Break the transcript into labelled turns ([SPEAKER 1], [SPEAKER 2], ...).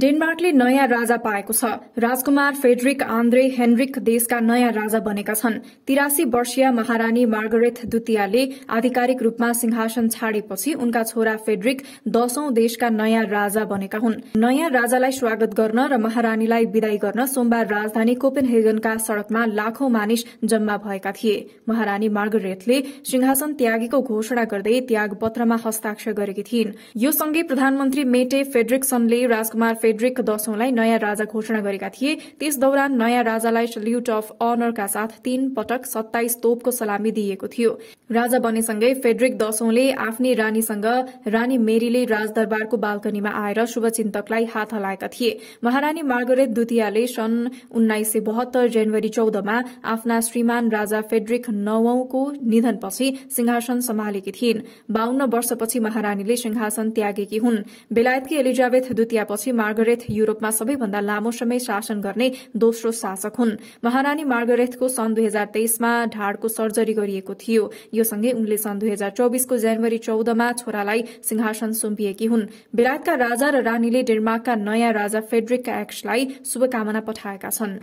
[SPEAKER 1] डेनमार्कले नयाँ राजा पाएको छ राजकुमार फेडरिक आन्द्रे हेनरिक देशका नयाँ राजा बनेका छन् तिरासी वर्षीय महारानी मार्गरेथ द्वितीयले आधिकारिक रूपमा सिंहासन छाडेपछि उनका छोरा फेडरिक दशौं देशका नयाँ राजा बनेका हुन् नयाँ राजालाई स्वागत गर्न र महारानीलाई विदाई गर्न सोमबार राजधानी कोपेनहेगनका सड़कमा लाखौं मानिस जम्मा भएका थिए महारानी मार्गरेथले सिंहासन त्यागेको घोषणा गर्दै त्यागपत्रमा हस्ताक्षर गरेकी थिइन् यो सँगै प्रधानमन्त्री मेटे फेडरिकसनले राजकुमार फेड्रिक दशौंलाई नयाँ राजा घोषणा गरेका थिए त्यस दौरान नयाँ राजालाई सल्युट अफ अनरका साथ तीन पटक सत्ताइस तोपको सलामी दिइएको थियो राजा बनेसँगै फेड्रिक दशौंले आफ्नै रानीसँग रानी मेरीले राजदरबारको बालकनीमा आएर शुभचिन्तकलाई हात हलाएका थिए महारानी मार्गरेट द्वितीयले सन् उन्नाइस सय बहत्तर जनवरी चौधमा आफ्ना श्रीमान राजा फेड्रिक नवौंको निधनपछि सिंहासन सम्हालेकी थिइन् बाहन्न वर्षपछि महारानीले सिंहासन त्यागेकी हुन् बेलायतकी एलिजाबेथ द्वितीयपछि मार्गरेथ युरोपमा सबैभन्दा लामो समय शासन गर्ने दोस्रो शासक हुन् महारानी मार्गरेथको सन् दुई हजार तेइसमा ढाडको सर्जरी गरिएको थियो यो सँगै उनले सन् दुई हजार चौबिसको जनवरी चौधमा छोरालाई सिंहासन सुम्पिएकी हुन् बेलायतका राजा र रानीले डेनमार्कका नयाँ राजा फेडरिक एक्सलाई शुभकामना पठाएका छन्